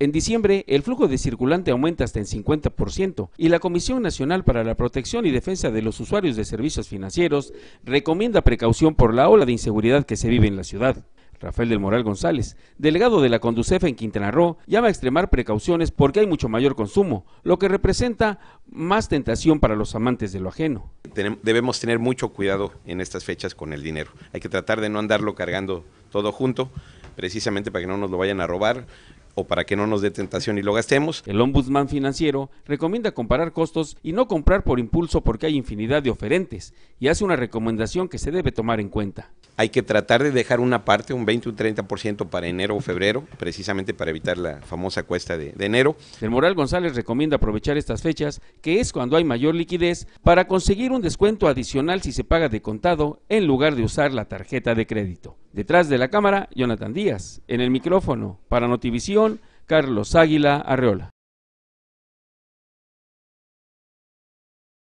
En diciembre, el flujo de circulante aumenta hasta el 50% y la Comisión Nacional para la Protección y Defensa de los Usuarios de Servicios Financieros recomienda precaución por la ola de inseguridad que se vive en la ciudad. Rafael del Moral González, delegado de la Conducefa en Quintana Roo, llama a extremar precauciones porque hay mucho mayor consumo, lo que representa más tentación para los amantes de lo ajeno. Debemos tener mucho cuidado en estas fechas con el dinero. Hay que tratar de no andarlo cargando todo junto, precisamente para que no nos lo vayan a robar para que no nos dé tentación y lo gastemos. El ombudsman financiero recomienda comparar costos y no comprar por impulso porque hay infinidad de oferentes y hace una recomendación que se debe tomar en cuenta. Hay que tratar de dejar una parte, un 20 o un 30% para enero o febrero, precisamente para evitar la famosa cuesta de enero. El Moral González recomienda aprovechar estas fechas, que es cuando hay mayor liquidez, para conseguir un descuento adicional si se paga de contado en lugar de usar la tarjeta de crédito. Detrás de la cámara, Jonathan Díaz. En el micrófono, para Notivisión, Carlos Águila Arreola.